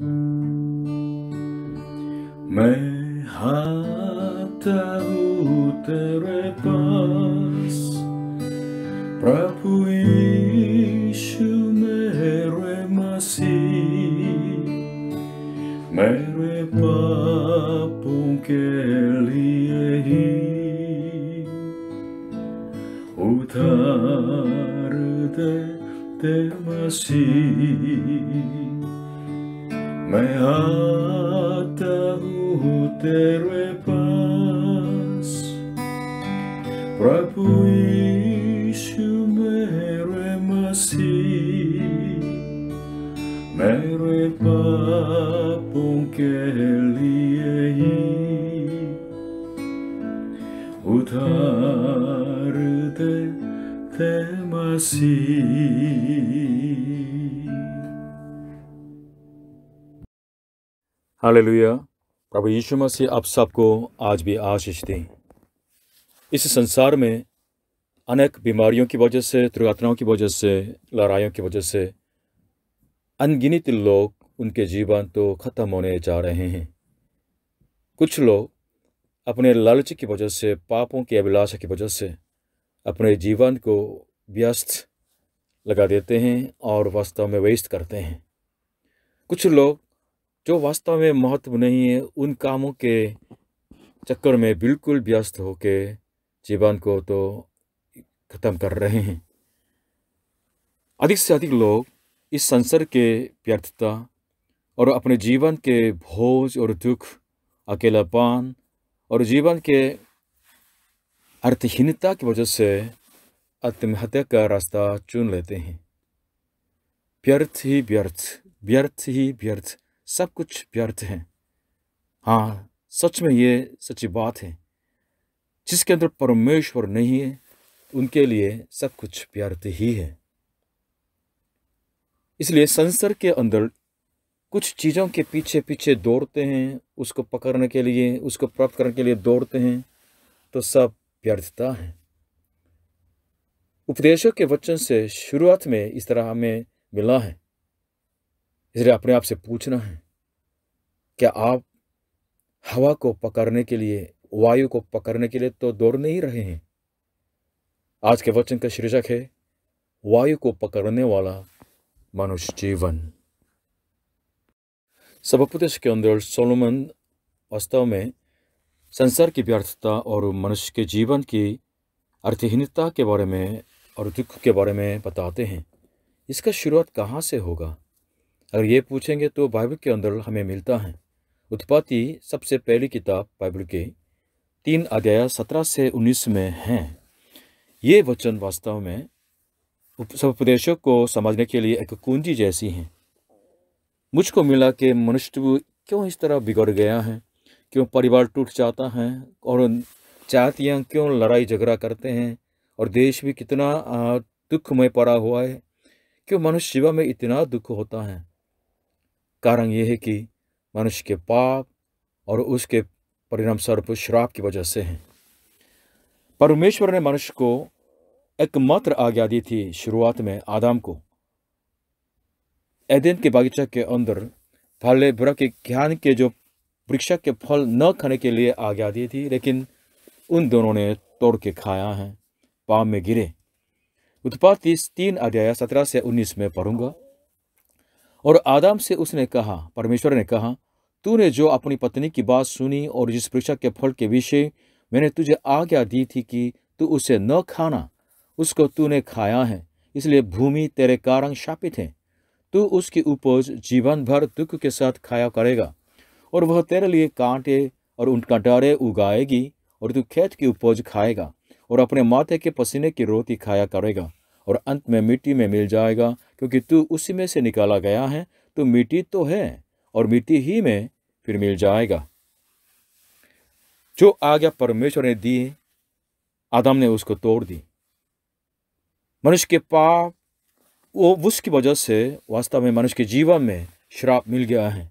Mehata utere pas Prapu ishu mere masi Mere papun keli ehi Utarde te masi Mere papun keli ehi Meata utero e paz Prapuishu mero e masi Mero e papon keli ei Utarte temasi हालेलुया प्रभु यीशु मसीह आप सबको आज भी आशीष दें इस संसार में अनेक बीमारियों की वजह से दुर्घटनाओं की वजह से लड़ाइयों की वजह से अनगिनत लोग उनके जीवन तो खत्म होने जा रहे हैं कुछ लोग अपने लालच की वजह से पापों की अभिलाषा की वजह से अपने जीवन को व्यस्त लगा देते हैं और वास्तव में व्यस्त करते हैं कुछ लोग जो वास्तव में महत्व नहीं है उन कामों के चक्कर में बिल्कुल व्यस्त होकर जीवन को तो खत्म कर रहे हैं अधिक से अधिक लोग इस संसार के व्यर्थता और अपने जीवन के भोज और दुख अकेलापन और जीवन के अर्थहीनता की वजह से आत्महत्या का रास्ता चुन लेते हैं व्यर्थ ही व्यर्थ व्यर्थ ही व्यर्थ सब कुछ व्यर्थ है हाँ सच में ये सच्ची बात है जिसके अंदर परमेश्वर नहीं है उनके लिए सब कुछ व्यर्थ ही है इसलिए संसार के अंदर कुछ चीज़ों के पीछे पीछे दौड़ते हैं उसको पकड़ने के लिए उसको प्राप्त करने के लिए दौड़ते हैं तो सब व्यर्थता है उपदेशों के वचन से शुरुआत में इस तरह हमें मिला है इसलिए अपने आप से पूछना है क्या आप हवा को पकड़ने के लिए वायु को पकड़ने के लिए तो दौड़ नहीं रहे हैं आज के वचन का शीर्षक है वायु को पकड़ने वाला मनुष्य जीवन सबकुदेश के अंदर सोलोमन वास्तव में संसार की व्यर्थता और मनुष्य के जीवन की अर्थहीनता के बारे में और दुख के बारे में बताते हैं इसका शुरुआत कहाँ से होगा अगर ये पूछेंगे तो बाइबल के अंदर हमें मिलता है उत्पाति सबसे पहली किताब बाइबल के तीन अध्याय सत्रह से उन्नीस में हैं ये वचन वास्तव में सब उपदेशों को समझने के लिए एक कुंजी जैसी हैं मुझको मिला कि मनुष्य क्यों इस तरह बिगड़ गया है क्यों परिवार टूट जाता है और जातियाँ क्यों लड़ाई झगड़ा करते हैं और देश भी कितना दुख में पड़ा हुआ है क्यों मनुष्य शिवा में इतना दुख होता है कारण यह है कि मनुष्य के पाप और उसके परिणाम स्वरूप श्राप की वजह से हैं परमेश्वर ने मनुष्य को एकमात्र आज्ञा दी थी शुरुआत में आदम को एदेन के बागीचा के अंदर फले बुरा के ज्ञान के जो वृक्ष के फल न खाने के लिए आज्ञा दी थी लेकिन उन दोनों ने तोड़ के खाया है पाप में गिरे उत्पाद तीस तीन अध्याय सत्रह से उन्नीस में पढ़ूंगा और आदम से उसने कहा परमेश्वर ने कहा तूने जो अपनी पत्नी की बात सुनी और जिस परीक्षा के फल के विषय मैंने तुझे आज्ञा दी थी कि तू उसे न खाना उसको तूने खाया है इसलिए भूमि तेरे कारण शापित है तू उसकी उपज जीवन भर दुख के साथ खाया करेगा और वह तेरे लिए कांटे और उनका डरे उगाएगी और तू खेत की उपज खाएगा और अपने माथे के पसीने की रोटी खाया करेगा और अंत में मिट्टी में मिल जाएगा क्योंकि तू उसी में से निकाला गया है तो मिट्टी तो है और मिट्टी ही में फिर मिल जाएगा जो आज्ञा परमेश्वर ने दी आदम ने उसको तोड़ दी मनुष्य के पाप वो उसकी वजह से वास्तव में मनुष्य के जीवन में श्राप मिल गया है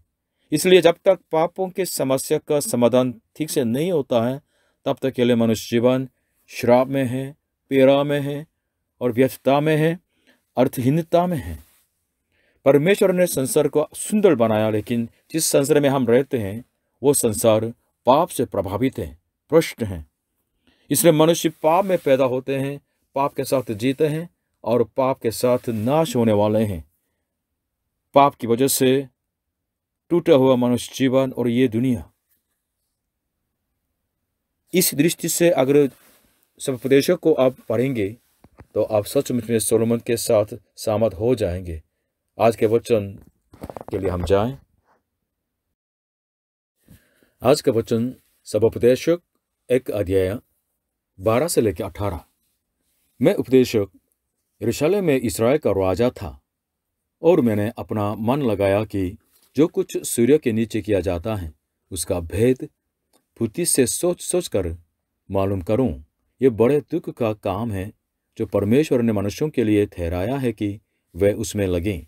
इसलिए जब तक पापों के समस्या का समाधान ठीक से नहीं होता है तब तक के लिए मनुष्य जीवन श्राप में है पेरा में है और व्यर्थता में है अर्थहीनता में है परमेश्वर ने संसार को सुंदर बनाया लेकिन जिस संसार में हम रहते हैं वो संसार पाप से प्रभावित है प्रश्न है इसलिए मनुष्य पाप में पैदा होते हैं पाप के साथ जीते हैं और पाप के साथ नाश होने वाले हैं पाप की वजह से टूटा हुआ मनुष्य जीवन और ये दुनिया इस दृष्टि से अगर सब प्रदेशों को आप पढ़ेंगे तो आप सचमुच में सोलोमन के साथ सहमत हो जाएंगे आज के वचन के लिए हम जाएं। आज का वचन सब उपदेशक एक अध्याय बारह से लेकर अठारह मैं उपदेशक ऋषालय में इसराइल का राजा था और मैंने अपना मन लगाया कि जो कुछ सूर्य के नीचे किया जाता है उसका भेद फुर्ती से सोच सोच कर मालूम करूं ये बड़े दुख का काम है जो परमेश्वर ने मनुष्यों के लिए ठहराया है कि वे उसमें लगें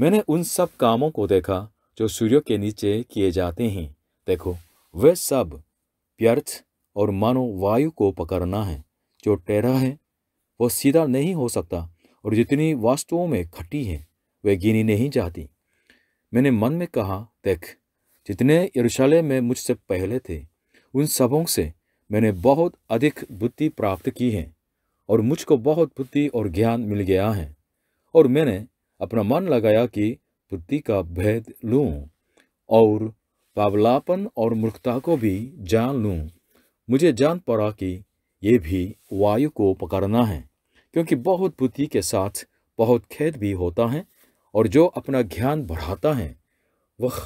मैंने उन सब कामों को देखा जो सूर्य के नीचे किए जाते हैं देखो वे सब व्यर्थ और मानो वायु को पकड़ना है जो टेढ़ा है वो सीधा नहीं हो सकता और जितनी वास्तुओं में खटी है वे गिनी नहीं जाती मैंने मन में कहा देख जितने यरूशलेम में मुझसे पहले थे उन सबों से मैंने बहुत अधिक बुद्धि प्राप्त की है और मुझको बहुत बुद्धि और ज्ञान मिल गया है और मैंने अपना मन लगाया कि बुद्धि का भेद लूं और पावलापन और मूर्खता को भी जान लूं मुझे जान पड़ा कि ये भी वायु को पकड़ना है क्योंकि बहुत बुद्धि के साथ बहुत खेद भी होता है और जो अपना ज्ञान बढ़ाता है वह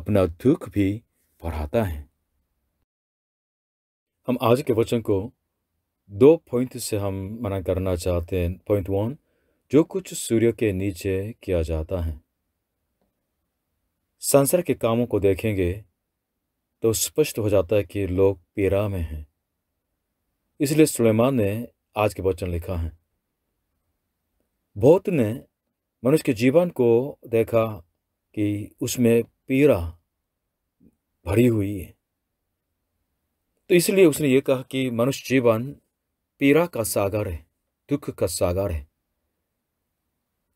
अपना दुख भी बढ़ाता है हम आज के वचन को दो पॉइंट से हम मना करना चाहते हैं पॉइंट वन जो कुछ सूर्य के नीचे किया जाता है संसार के कामों को देखेंगे तो स्पष्ट हो जाता है कि लोग पीरा में हैं इसलिए सुलेमान ने आज के वचन लिखा है बहुत ने मनुष्य के जीवन को देखा कि उसमें पीरा भरी हुई है तो इसलिए उसने ये कहा कि मनुष्य जीवन पीरा का सागर है दुख का सागर है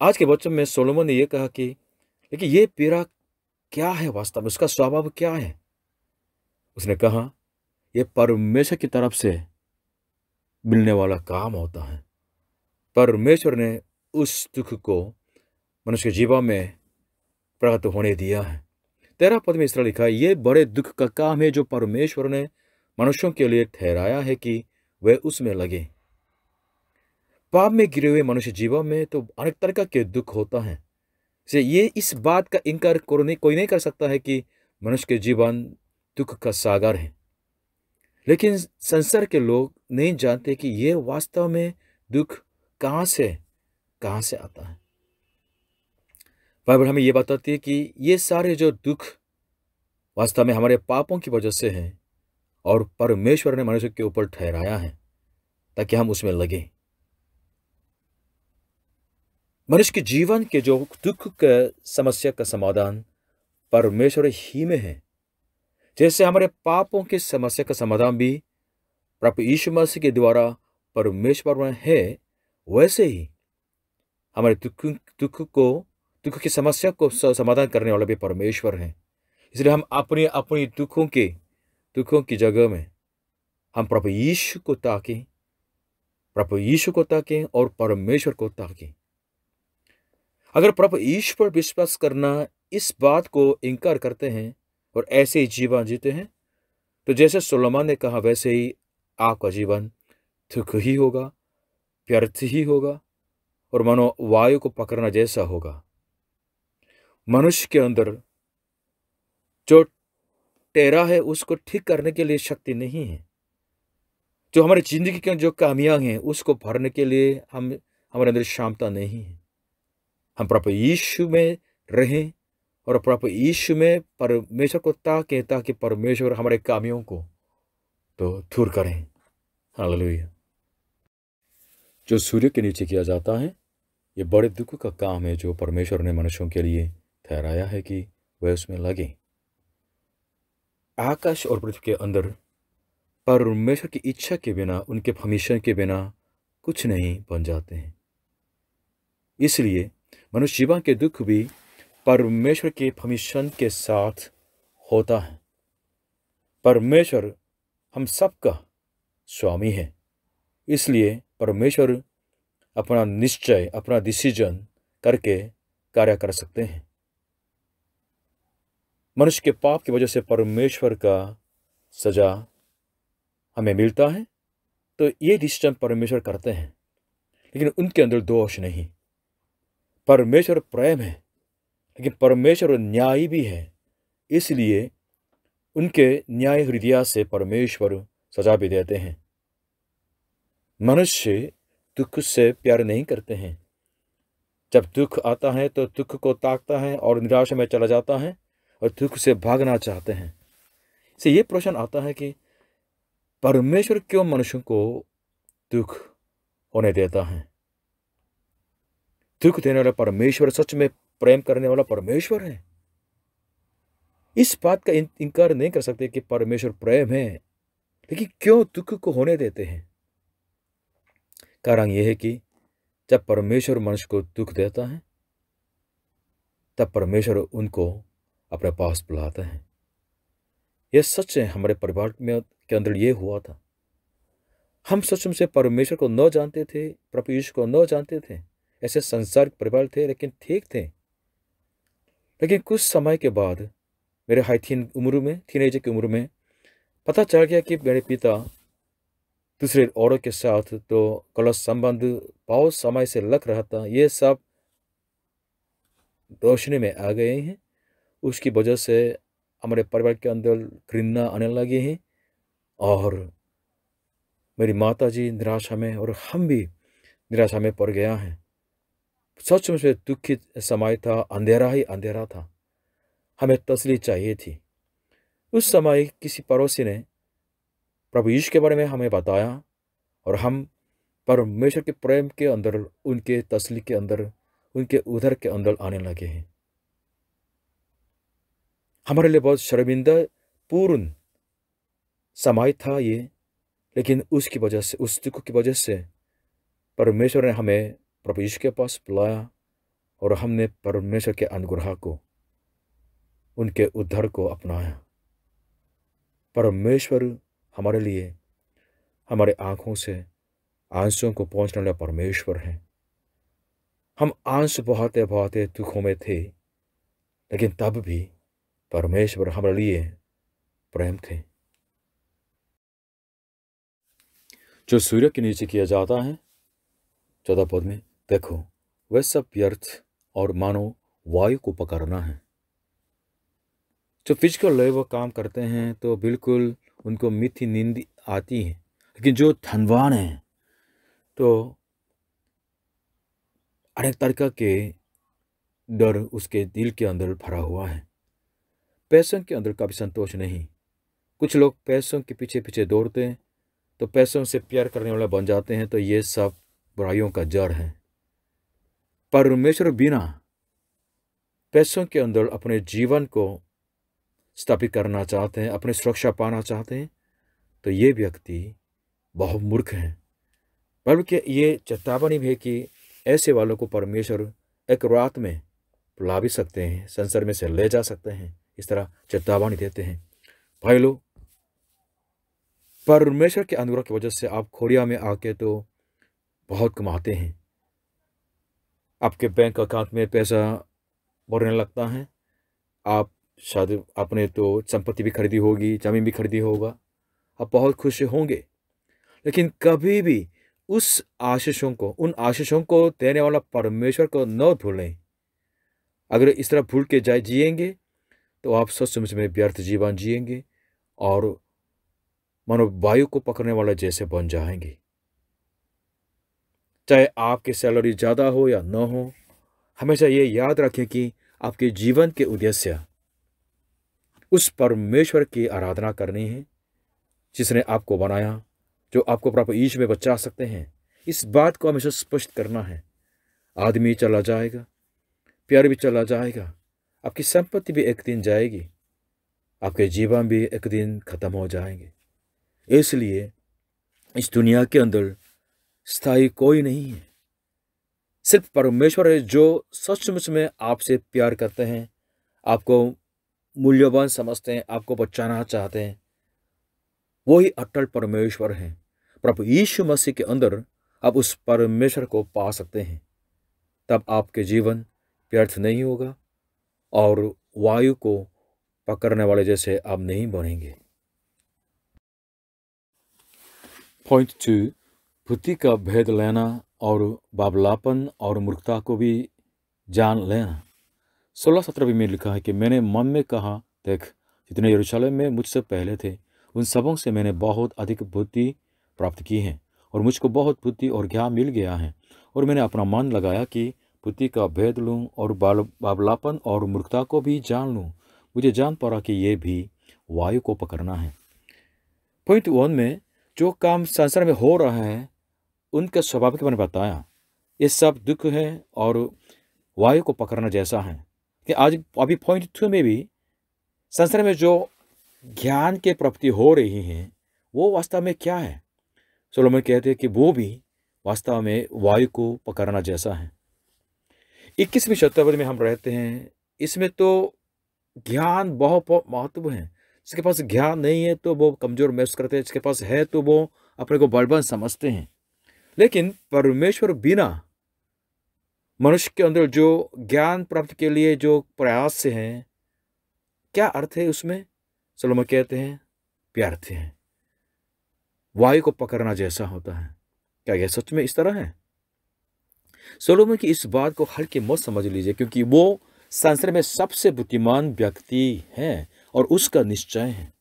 आज के वचन में सोलोमन ने यह कहा कि लेकिन ये पीड़ा क्या है वास्तव में उसका स्वभाव क्या है उसने कहा यह परमेश्वर की तरफ से मिलने वाला काम होता है परमेश्वर ने उस दुख को मनुष्य के जीवन में प्रकट होने दिया है तेरा पद में इस तरह लिखा है ये बड़े दुख का काम है जो परमेश्वर ने मनुष्यों के लिए ठहराया है कि वे उसमें लगें पाप में गिरे हुए मनुष्य जीवन में तो अनेक तरह के दुख होता है से ये इस बात का इनकार कोई नहीं कर सकता है कि मनुष्य के जीवन दुख का सागर है लेकिन संसार के लोग नहीं जानते कि यह वास्तव में दुख कहाँ से कहाँ से आता है बाइबल हमें यह बताती है कि ये सारे जो दुख वास्तव में हमारे पापों की वजह से हैं और परमेश्वर ने मनुष्य के ऊपर ठहराया है ताकि हम उसमें लगें मनुष्य के जीवन के जो दुख के समस्या का समाधान परमेश्वर ही में है जैसे हमारे पापों की समस्या का समाधान भी प्रभु ईश्वर मसीह के द्वारा परमेश्वर में है वैसे ही हमारे दुख दुख को दुख की समस्या को समाधान करने वाला भी परमेश्वर है इसलिए हम अपने अपने दुखों के दुखों की जगह में हम प्रभु यीशु को ताकें प्रभु यीशु को ताकें और परमेश्वर को ताकें अगर प्रभु ईश्वर पर विश्वास करना इस बात को इनकार करते हैं और ऐसे ही जीवन जीते हैं तो जैसे सोलमा ने कहा वैसे ही आपका जीवन थुक ही होगा व्यर्थ ही होगा और मनो वायु को पकड़ना जैसा होगा मनुष्य के अंदर जो टेरा है उसको ठीक करने के लिए शक्ति नहीं है जो हमारी जिंदगी के जो कामयाब हैं उसको भरने के लिए हम हमारे अंदर क्षमता नहीं है हम प्रभु यीशु में रहें और प्रभु यीशु में परमेश्वर को ताके ताकि परमेश्वर हमारे कामियों को तो दूर करें हालेलुया जो सूर्य के नीचे किया जाता है ये बड़े दुख का काम है जो परमेश्वर ने मनुष्यों के लिए ठहराया है कि वह उसमें लगे आकाश और पृथ्वी के अंदर परमेश्वर की इच्छा के बिना उनके परमिशन के बिना कुछ नहीं बन जाते हैं इसलिए मनुष्यवा के दुख भी परमेश्वर के परमिशन के साथ होता है परमेश्वर हम सबका स्वामी है इसलिए परमेश्वर अपना निश्चय अपना डिसीजन करके कार्य कर सकते हैं मनुष्य के पाप की वजह से परमेश्वर का सजा हमें मिलता है तो ये डिसीजन परमेश्वर करते हैं लेकिन उनके अंदर दोष नहीं परमेश्वर प्रेम है लेकिन परमेश्वर न्याय भी है इसलिए उनके न्याय हृदय से परमेश्वर सजा भी देते हैं मनुष्य दुख से प्यार नहीं करते हैं जब दुख आता है तो दुख को ताकता है और निराशा में चला जाता है और दुख से भागना चाहते हैं इसे ये प्रश्न आता है कि परमेश्वर क्यों मनुष्य को दुख होने देता है दुख देने वाला परमेश्वर सच में प्रेम करने वाला परमेश्वर है इस बात का इनकार नहीं कर सकते कि परमेश्वर प्रेम है लेकिन क्यों दुख को होने देते हैं कारण यह है कि जब परमेश्वर मनुष्य को दुख देता है तब परमेश्वर उनको अपने पास बुलाता है यह सच है हमारे परिवार में के अंदर यह हुआ था हम सच में से परमेश्वर को न जानते थे प्रभु यीशु को न जानते थे ऐसे संसर्ग प्रबल थे लेकिन ठीक थे लेकिन कुछ समय के बाद मेरे हाई थीन उम्र में थीनेजर की उम्र में पता चल गया कि मेरे पिता दूसरे औरों के साथ तो गलत संबंध बहुत समय से लग रहा था ये सब रोशनी में आ गए हैं उसकी वजह से हमारे परिवार के अंदर घृणा आने लगी है और मेरी माता जी निराशा में और हम भी निराशा में पड़ गया है सचमुच में दुखित समय था अंधेरा ही अंधेरा था हमें तसली चाहिए थी उस समय किसी पड़ोसी ने प्रभु यीशु के बारे में हमें बताया और हम परमेश्वर के प्रेम के अंदर उनके तसली के अंदर उनके उधर के अंदर आने लगे हैं हमारे लिए बहुत शर्मिंदा पूर्ण समय था ये लेकिन उसकी वजह से उस दुख की वजह से परमेश्वर ने हमें प्रभु यीशु के पास बुलाया और हमने परमेश्वर के अनुग्रह को उनके उद्धार को अपनाया परमेश्वर हमारे लिए हमारे आँखों से आंसुओं को पहुँचने वाला परमेश्वर है हम आंसू बहाते बहाते दुखों में थे लेकिन तब भी परमेश्वर हमारे लिए प्रेम थे जो सूर्य के नीचे किया जाता है चौदह पद में देखो वह सब व्यर्थ और मानो वायु को पकड़ना है जो फिजिकल लेबर काम करते हैं तो बिल्कुल उनको मिथी नींद आती है लेकिन जो धनवान हैं तो अनेक तरीका के डर उसके दिल के अंदर भरा हुआ है पैसों के अंदर कभी संतोष नहीं कुछ लोग पैसों के पीछे पीछे दौड़ते हैं तो पैसों से प्यार करने वाला बन जाते हैं तो ये सब बुराइयों का जड़ है परमेश्वर बिना पैसों के अंदर अपने जीवन को स्थापित करना चाहते हैं अपनी सुरक्षा पाना चाहते हैं तो ये व्यक्ति बहुत मूर्ख हैं बल्कि ये चेतावनी भी है कि ऐसे वालों को परमेश्वर एक रात में ला भी सकते हैं संसार में से ले जा सकते हैं इस तरह चेतावनी देते हैं भाई लोग परमेश्वर के अनुग्रह की वजह से आप खोरिया में आके तो बहुत कमाते हैं आपके बैंक अकाउंट में पैसा बढ़ने लगता है आप शायद आपने तो संपत्ति भी खरीदी होगी जमीन भी खरीदी होगा आप बहुत खुश होंगे लेकिन कभी भी उस आशीषों को उन आशीषों को देने वाला परमेश्वर को न भूलें अगर इस तरह भूल के जाए जिएंगे तो आप सच समझ में व्यर्थ जीवन जिएंगे और मनोवायु को पकड़ने वाला जैसे बन जाएंगे चाहे आपकी सैलरी ज़्यादा हो या न हो हमेशा ये याद रखें कि आपके जीवन के उद्देश्य उस परमेश्वर की आराधना करनी है जिसने आपको बनाया जो आपको प्राप्त ईश में बचा सकते हैं इस बात को हमेशा स्पष्ट करना है आदमी चला जाएगा प्यार भी चला जाएगा आपकी संपत्ति भी एक दिन जाएगी आपके जीवन भी एक दिन खत्म हो जाएंगे इसलिए इस दुनिया के अंदर स्थायी कोई नहीं है सिर्फ परमेश्वर है जो सचमुच में आपसे प्यार करते हैं आपको मूल्यवान समझते हैं आपको बचाना चाहते हैं वही अटल परमेश्वर हैं प्रभु यीशु मसीह के अंदर आप उस परमेश्वर को पा सकते हैं तब आपके जीवन व्यर्थ नहीं होगा और वायु को पकड़ने वाले जैसे आप नहीं बनेंगे पॉइंट टू फुर्ती का भेद लेना और बाबलापन और मूर्खता को भी जान लेना सोलह भी में लिखा है कि मैंने मन में कहा देख जितने यरूशलेम में मुझसे पहले थे उन सबों से मैंने बहुत अधिक बुद्धि प्राप्त की है और मुझको बहुत बुद्धि और ज्ञान मिल गया है और मैंने अपना मन लगाया कि बुद्धि का भेद लूँ और बाल बाबलापन और मूर्खता को भी जान लूँ मुझे जान पड़ा कि ये भी वायु को पकड़ना है पॉइंट वन में जो काम संसार में हो रहा है उनके स्वभाव के बारे में बताया ये सब दुख है और वायु को पकड़ना जैसा है कि आज अभी पॉइंट थ्रू में भी संसार में जो ज्ञान के प्राप्ति हो रही हैं वो वास्तव में क्या है में कहते हैं कि वो भी वास्तव में वायु को पकड़ना जैसा है इक्कीसवीं शताब्दी में हम रहते हैं इसमें तो ज्ञान बहुत महत्व है जिसके पास ज्ञान नहीं है तो वो कमज़ोर महसूस करते हैं जिसके पास है तो वो अपने को बलबन समझते हैं लेकिन परमेश्वर बिना मनुष्य के अंदर जो ज्ञान प्राप्त के लिए जो प्रयास से हैं क्या अर्थ है उसमें सलोमा कहते हैं प्यार्थ हैं वायु को पकड़ना जैसा होता है क्या यह सच में इस तरह है सोलोमन की इस बात को हल्के मत समझ लीजिए क्योंकि वो संसार में सबसे बुद्धिमान व्यक्ति है और उसका निश्चय है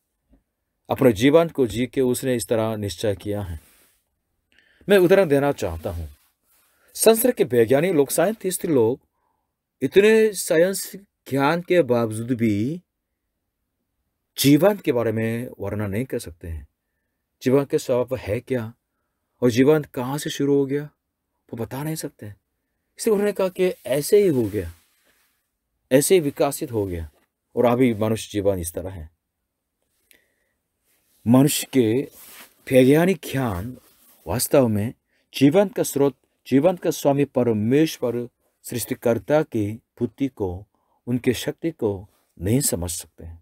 अपने जीवन को जी के उसने इस तरह निश्चय किया है मैं उदाहरण देना चाहता हूं संसार के वैज्ञानिक लोग साइंटिस्ट लोग इतने साइंस ज्ञान के बावजूद भी जीवन के बारे में वर्णन नहीं कर सकते हैं जीवन के स्वभाव है क्या और जीवन कहाँ से शुरू हो गया वो बता नहीं सकते इसलिए उन्होंने कहा कि ऐसे ही हो गया ऐसे ही विकसित हो गया और अभी मनुष्य जीवन इस तरह है मनुष्य के वैज्ञानिक ज्ञान वास्तव में जीवन का स्रोत जीवन का स्वामी परमेश्वर सृष्टिकर्ता की बुद्धि को उनके शक्ति को नहीं समझ सकते हैं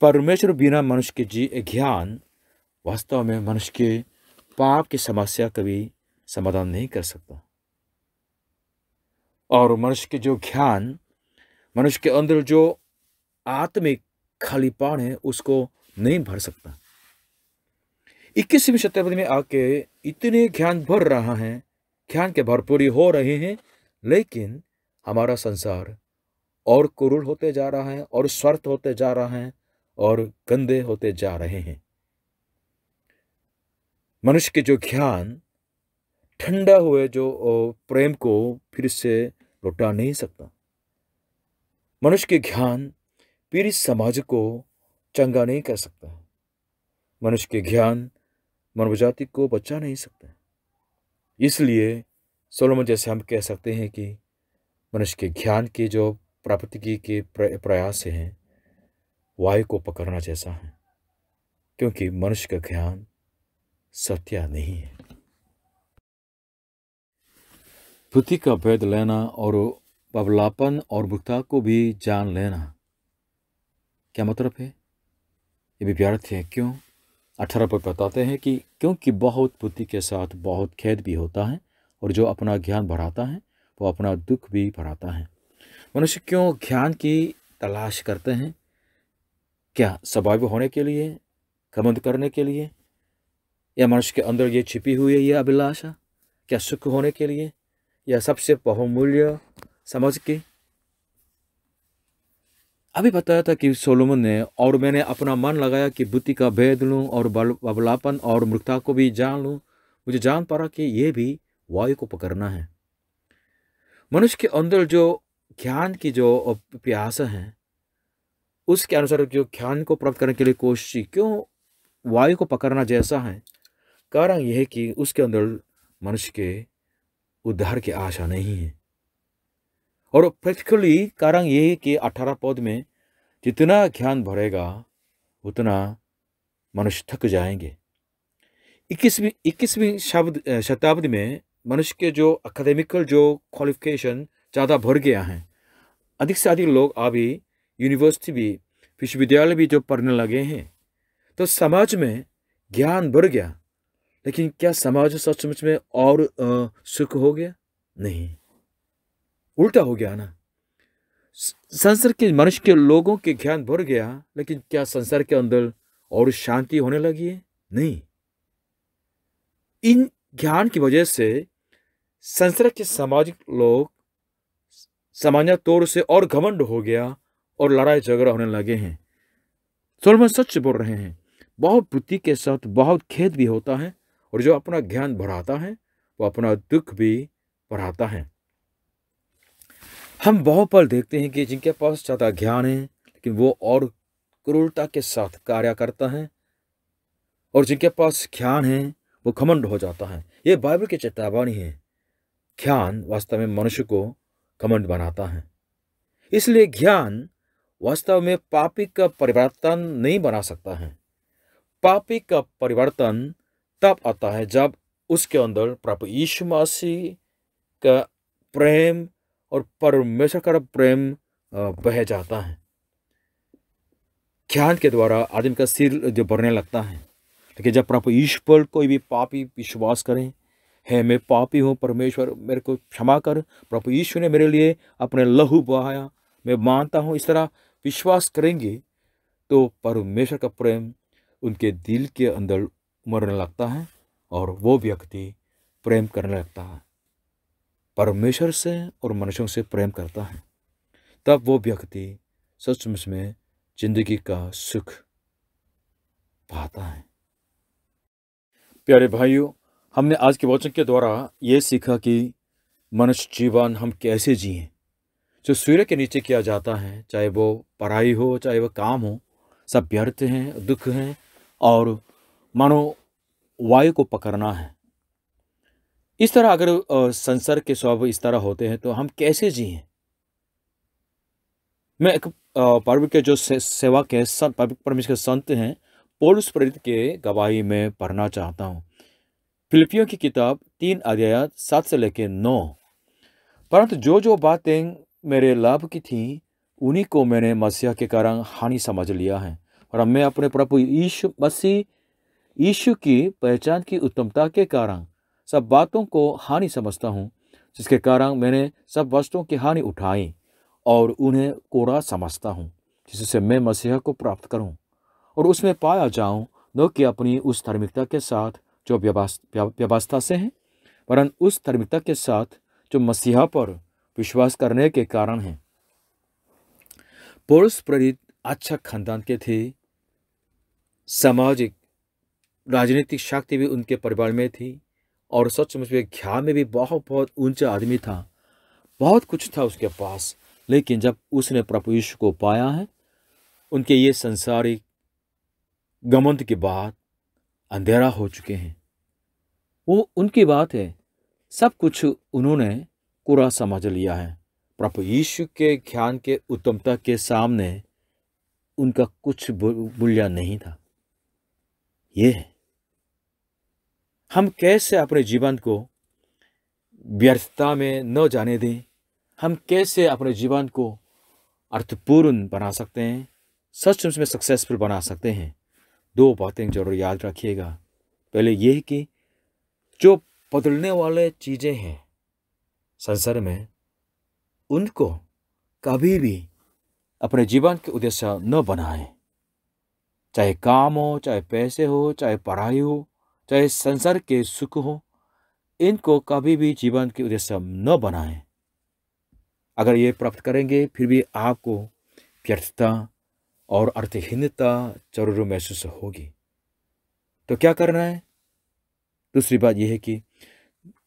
परमेश्वर बिना मनुष्य के जी ज्ञान वास्तव में मनुष्य के पाप की समस्या कभी समाधान नहीं कर सकता और मनुष्य के जो ज्ञान मनुष्य के अंदर जो आत्मिक खाली पाण है उसको नहीं भर सकता इक्कीसवीं शताब्दी में आके इतने ज्ञान भर रहा है ज्ञान के भरपूरी हो रहे हैं लेकिन हमारा संसार और कुरूर होते जा रहा है और स्वार्थ होते जा रहा है और गंदे होते जा रहे हैं मनुष्य के जो ज्ञान ठंडा हुए जो प्रेम को फिर से लौटा नहीं सकता मनुष्य के ज्ञान पीड़ित समाज को चंगा नहीं कर सकता मनुष्य के ज्ञान जाति को बचा नहीं सकता इसलिए सोलोमन जैसे हम कह सकते हैं कि मनुष्य के ज्ञान के जो प्राप्तिकी के प्रयास हैं वायु को पकड़ना जैसा है क्योंकि मनुष्य का ज्ञान सत्या नहीं है पृथ्वी का भेद लेना और बबलापन और मूर्खता को भी जान लेना क्या मतलब है ये भी व्यर्थ है क्यों अठारह पर बताते हैं कि क्योंकि बहुत बुद्धि के साथ बहुत खेद भी होता है और जो अपना ज्ञान बढ़ाता है वो अपना दुख भी बढ़ाता है मनुष्य क्यों ज्ञान की तलाश करते हैं क्या स्वभाव्य होने के लिए कमंद करने के लिए या मनुष्य के अंदर ये छिपी हुई है यह अभिलाषा क्या सुख होने के लिए या सबसे बहुमूल्य समझ के अभी बताया था कि सोलोमन ने और मैंने अपना मन लगाया कि बुद्धि का भेद लूँ और बबलापन और मूर्खता को भी जान लूँ मुझे जान पड़ा कि ये भी वायु को पकड़ना है मनुष्य के अंदर जो ज्ञान की जो प्यास है उसके अनुसार जो ज्ञान को प्राप्त करने के लिए कोशिश क्यों वायु को पकड़ना जैसा है कारण यह कि उसके अंदर मनुष्य के उद्धार की आशा नहीं है और प्रैक्टिकली कारण ये है कि अठारह पद में जितना ज्ञान भरेगा उतना मनुष्य थक जाएंगे इक्कीसवीं इक्कीसवीं शब्द शताब्दी में मनुष्य के जो अकेडमिकल जो क्वालिफिकेशन ज़्यादा भर गया हैं अधिक से अधिक लोग अभी यूनिवर्सिटी भी विश्वविद्यालय भी जो पढ़ने लगे हैं तो समाज में ज्ञान बढ़ गया लेकिन क्या समाज सचमुच में और सुख हो गया नहीं उल्टा हो गया ना संसार के मनुष्य के लोगों के ज्ञान भर गया लेकिन क्या संसार के अंदर और शांति होने लगी है नहीं इन ज्ञान की वजह से संसार के सामाजिक लोग सामान्य तौर से और घमंड हो गया और लड़ाई झगड़ा होने लगे हैं सोलमन सच बोल रहे हैं बहुत बुद्धि के साथ बहुत खेद भी होता है और जो अपना ज्ञान बढ़ाता है वो अपना दुख भी बढ़ाता है हम बहुत पल देखते हैं कि जिनके पास ज़्यादा ज्ञान है लेकिन वो और क्रूरता के साथ कार्य करता है और जिनके पास ज्ञान है वो घमंड हो जाता है ये बाइबल की चेतावनी है ज्ञान वास्तव में मनुष्य को घमंड बनाता है इसलिए ज्ञान वास्तव में पापी का परिवर्तन नहीं बना सकता है पापी का परिवर्तन तब आता है जब उसके अंदर प्रभु यीशु मसीह का प्रेम और परमेश्वर का प्रेम बह जाता है ख्याल के द्वारा आदमी का सिर जो बढ़ने लगता है लेकिन जब प्रभु ईश्वर कोई भी पापी विश्वास करें है मैं पापी हूँ परमेश्वर मेरे को क्षमा कर प्रभु ईश्वर ने मेरे लिए अपने लहू बहाया मैं मानता हूँ इस तरह विश्वास करेंगे तो परमेश्वर का प्रेम उनके दिल के अंदर मरने लगता है और वो व्यक्ति प्रेम करने लगता है परमेश्वर से और मनुष्यों से प्रेम करता है तब वो व्यक्ति सचमुच में जिंदगी का सुख पाता है प्यारे भाइयों हमने आज के वचन के द्वारा ये सीखा कि मनुष्य जीवन हम कैसे जिए जो सूर्य के नीचे किया जाता है चाहे वो पढ़ाई हो चाहे वो काम हो सब व्यर्थ हैं दुख हैं और मानो वायु को पकड़ना है इस तरह अगर संसार के स्वभाव इस तरह होते हैं तो हम कैसे जिए मैं एक पर्व के जो से, सेवा के संत परमेश्वर के संत हैं पौलुस प्रेरित के गवाही में पढ़ना चाहता हूँ फिलिपियों की किताब तीन अध्याय सात से लेकर नौ परंतु जो जो बातें मेरे लाभ की थी उन्हीं को मैंने मसीह के कारण हानि समझ लिया है और मैं अपने प्रभु यीशु मसीह यीशु की पहचान की उत्तमता के कारण सब बातों को हानि समझता हूँ जिसके कारण मैंने सब वस्तुओं की हानि उठाई और उन्हें कोरा समझता हूँ जिससे मैं मसीह को प्राप्त करूँ और उसमें पाया जाऊँ न कि अपनी उस धार्मिकता के साथ जो व्यवस्था से है वरन उस धार्मिकता के साथ जो मसीहा पर विश्वास करने के कारण है पुरुष प्रेरित अच्छा खानदान के थे सामाजिक राजनीतिक शक्ति भी उनके परिवार में थी और सच मुझ में घ्या में भी बहुत बहुत ऊंचा आदमी था बहुत कुछ था उसके पास लेकिन जब उसने प्रभु यीशु को पाया है उनके ये संसारिक गमंत के बाद अंधेरा हो चुके हैं वो उनकी बात है सब कुछ उन्होंने पूरा समझ लिया है प्रभु यीशु के ज्ञान के उत्तमता के सामने उनका कुछ मूल्य नहीं था ये है हम कैसे अपने जीवन को व्यर्थता में न जाने दें हम कैसे अपने जीवन को अर्थपूर्ण बना सकते हैं सच में सक्सेसफुल बना सकते हैं दो बातें जरूर याद रखिएगा पहले ये कि जो बदलने वाले चीज़ें हैं संसार में उनको कभी भी अपने जीवन के उद्देश्य न बनाएं चाहे काम हो चाहे पैसे हो चाहे पढ़ाई हो चाहे संसार के सुख हो इनको कभी भी जीवन के उद्देश्य न बनाएं अगर ये प्राप्त करेंगे फिर भी आपको व्यर्थता और अर्थहीनता जरूर महसूस होगी तो क्या करना है दूसरी बात यह है कि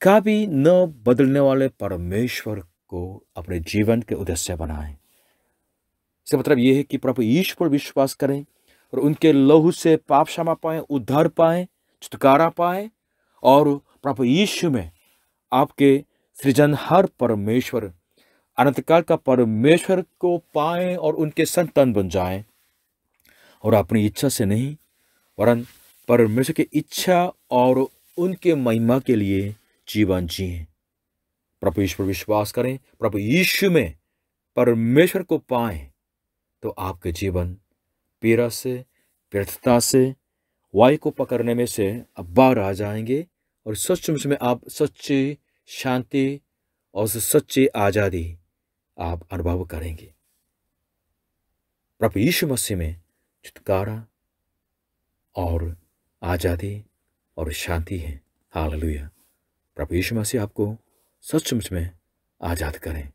कभी न बदलने वाले परमेश्वर को अपने जीवन के उद्देश्य बनाएं इसका मतलब यह है कि प्रभु ईश्वर विश्वास करें और उनके लहू से पाप क्षमा पाए उद्धार पाएं छुटकारा पाए और प्रभु यीशु में आपके सृजनहार परमेश्वर अनंतकाल का परमेश्वर को पाए और उनके संतान बन जाए और अपनी इच्छा से नहीं वरन परमेश्वर की इच्छा और उनके महिमा के लिए जीवन जिए प्रभु ईश्वर विश्वास करें प्रभु यीशु में परमेश्वर को पाए तो आपके जीवन पीड़ा से व्यर्थता से वाई को पकड़ने में से आप बाहर आ जाएंगे और सचमुच में आप सच्ची शांति और सच्ची आज़ादी आप अनुभव करेंगे प्रभु यीशु मसीह में छुटकारा और आज़ादी और शांति है हाल लुया प्रभु यीशु मसीह आपको सचमुच में आज़ाद करें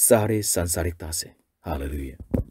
सारे सांसारिकता से हाल लुया